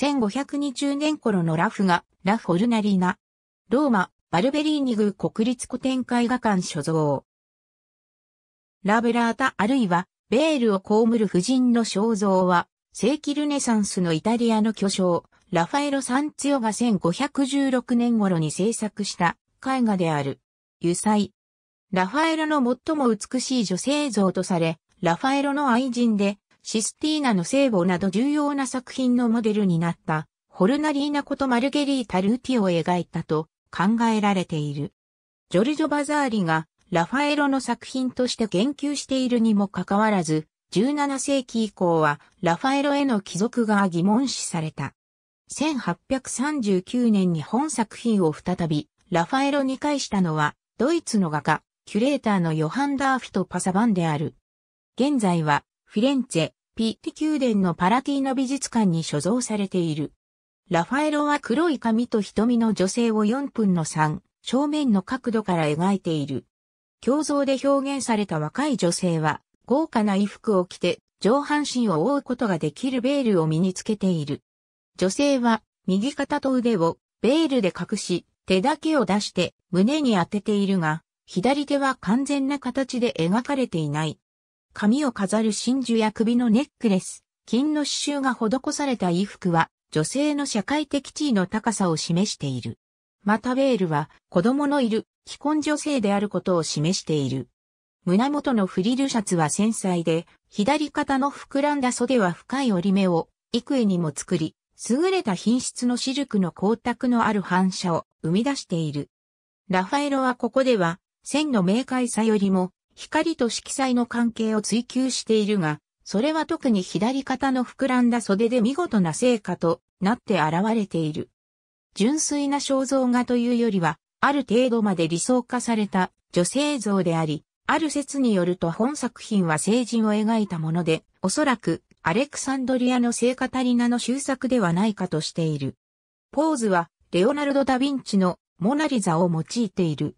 1520年頃のラフが、ラフォルナリーナ。ローマ、バルベリーニグ国立古典絵画館所蔵。ラブラータあるいは、ベールを被る婦人の肖像は、世紀ルネサンスのイタリアの巨匠、ラファエロ・サンツィオが1516年頃に制作した絵画である。油彩。ラファエロの最も美しい女性像とされ、ラファエロの愛人で、システィーナの聖母など重要な作品のモデルになったホルナリーナことマルゲリータ・ルーティを描いたと考えられている。ジョルジョ・バザーリがラファエロの作品として言及しているにもかかわらず、17世紀以降はラファエロへの帰属が疑問視された。1839年に本作品を再びラファエロに返したのはドイツの画家、キュレーターのヨハン・ダーフィとパサバンである。現在はフィレンツェ、ピッティ宮殿のパラティーノ美術館に所蔵されている。ラファエロは黒い髪と瞳の女性を4分の3、正面の角度から描いている。胸像で表現された若い女性は、豪華な衣服を着て、上半身を覆うことができるベールを身につけている。女性は、右肩と腕を、ベールで隠し、手だけを出して、胸に当てているが、左手は完全な形で描かれていない。髪を飾る真珠や首のネックレス、金の刺繍が施された衣服は、女性の社会的地位の高さを示している。またベールは、子供のいる、既婚女性であることを示している。胸元のフリルシャツは繊細で、左肩の膨らんだ袖は深い折り目を、幾重にも作り、優れた品質のシルクの光沢のある反射を生み出している。ラファエロはここでは、線の明快さよりも、光と色彩の関係を追求しているが、それは特に左肩の膨らんだ袖で見事な成果となって現れている。純粋な肖像画というよりは、ある程度まで理想化された女性像であり、ある説によると本作品は成人を描いたもので、おそらくアレクサンドリアの聖カタリナの終作ではないかとしている。ポーズはレオナルド・ダ・ヴィンチのモナリザを用いている。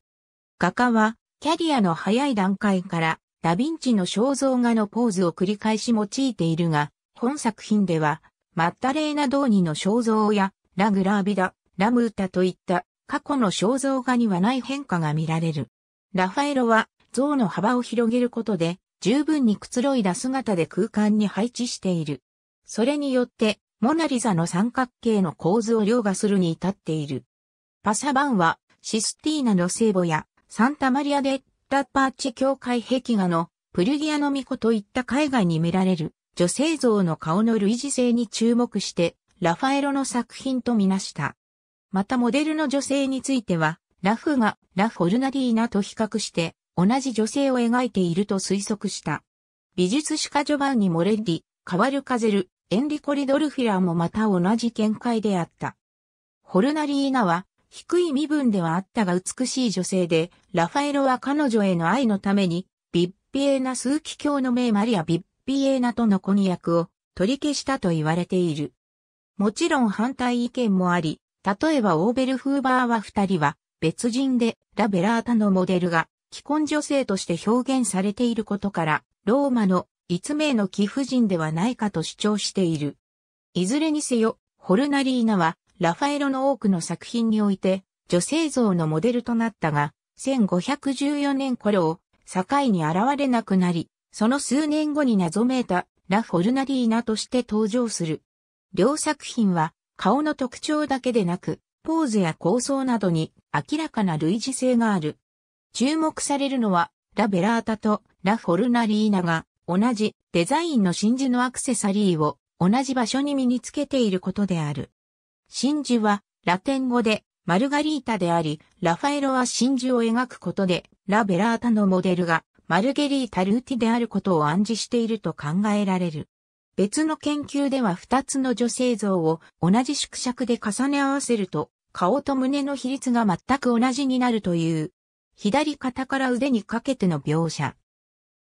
画家はキャリアの早い段階からダヴィンチの肖像画のポーズを繰り返し用いているが、本作品では、マッタレーナ・ドーニの肖像や、ラグラービダ、ラムータといった過去の肖像画にはない変化が見られる。ラファエロは像の幅を広げることで十分にくつろいだ姿で空間に配置している。それによってモナリザの三角形の構図を凌駕するに至っている。パサバンはシスティーナの聖母やサンタマリア・デ・ラッパーチ教会壁画のプリュギアの巫女といった海外に見られる女性像の顔の類似性に注目してラファエロの作品とみなした。またモデルの女性についてはラフがラフ・ホルナリーナと比較して同じ女性を描いていると推測した。美術史家ジョバンニ・モレッリ、カワル・カゼル、エンリコ・リドルフィラもまた同じ見解であった。ホルナリーナは低い身分ではあったが美しい女性で、ラファエロは彼女への愛のために、ビッピエーナ数奇教の名マリア・ビッピエーナとの婚約を取り消したと言われている。もちろん反対意見もあり、例えばオーベルフーバーは二人は別人でラベラータのモデルが既婚女性として表現されていることから、ローマの一名の貴婦人ではないかと主張している。いずれにせよ、ホルナリーナはラファエロの多くの作品において、女性像のモデルとなったが、1514年頃を境に現れなくなり、その数年後に謎めいたラ・フォルナリーナとして登場する。両作品は顔の特徴だけでなく、ポーズや構想などに明らかな類似性がある。注目されるのは、ラ・ベラータとラ・フォルナリーナが同じデザインの真珠のアクセサリーを同じ場所に身につけていることである。真珠はラテン語でマルガリータであり、ラファエロは真珠を描くことで、ラ・ベラータのモデルがマルゲリータ・ルーティであることを暗示していると考えられる。別の研究では二つの女性像を同じ縮尺で重ね合わせると、顔と胸の比率が全く同じになるという、左肩から腕にかけての描写。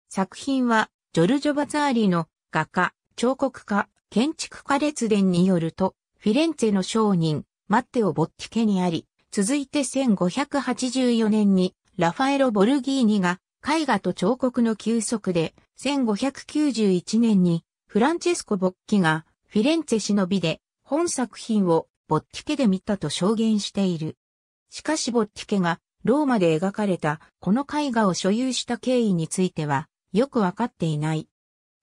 作品は、ジョルジョ・バザーリの画家、彫刻家、建築家列伝によると、フィレンツェの商人、マッテオ・ボッティケにあり、続いて1584年にラファエロ・ボルギーニが絵画と彫刻の休息で、1591年にフランチェスコ・ボッキがフィレンツェ忍びで本作品をボッティケで見たと証言している。しかしボッティケがローマで描かれたこの絵画を所有した経緯についてはよくわかっていない。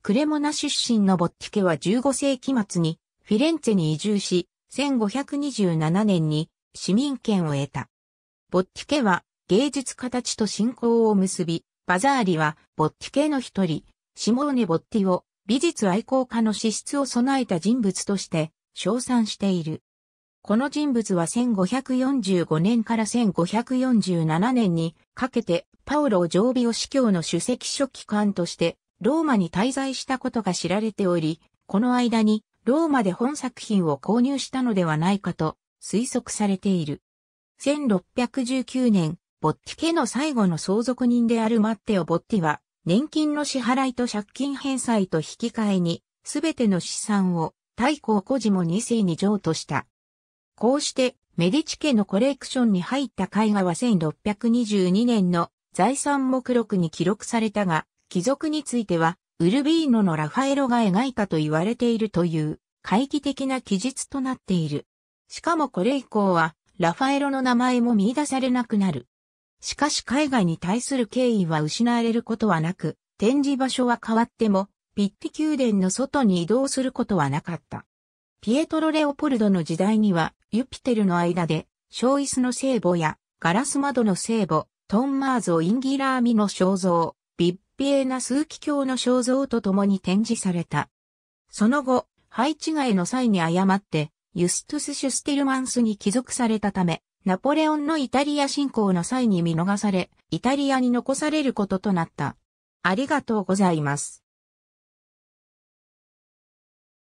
クレモナ出身のボッティケは15世紀末にフィレンツェに移住し、1527年に市民権を得た。ボッティケは芸術家たちと信仰を結び、バザーリはボッティケの一人、シモーネ・ボッティを美術愛好家の資質を備えた人物として称賛している。この人物は1545年から1547年にかけてパオロ・ジョービオ司教の主席書記官としてローマに滞在したことが知られており、この間にローマで本作品を購入したのではないかと推測されている。1619年、ボッティ家の最後の相続人であるマッテオ・ボッティは、年金の支払いと借金返済と引き換えに、すべての資産を太閤孤児も2世に譲渡した。こうして、メディチ家のコレクションに入った絵画は1622年の財産目録に記録されたが、貴族についてはウルビーノのラファエロが描いたと言われているという怪奇的な記述となっている。しかもこれ以降は、ラファエロの名前も見出されなくなる。しかし海外に対する敬意は失われることはなく、展示場所は変わっても、ピッティ宮殿の外に移動することはなかった。ピエトロ・レオポルドの時代には、ユピテルの間で、小椅子の聖母や、ガラス窓の聖母、トンマーズ・をインギラーミの肖像、ピエーナ枢機卿の肖像と共に展示された。その後、配置替えの際に誤って、ユストゥス・シュステルマンスに帰属されたため、ナポレオンのイタリア侵攻の際に見逃され、イタリアに残されることとなった。ありがとうございます。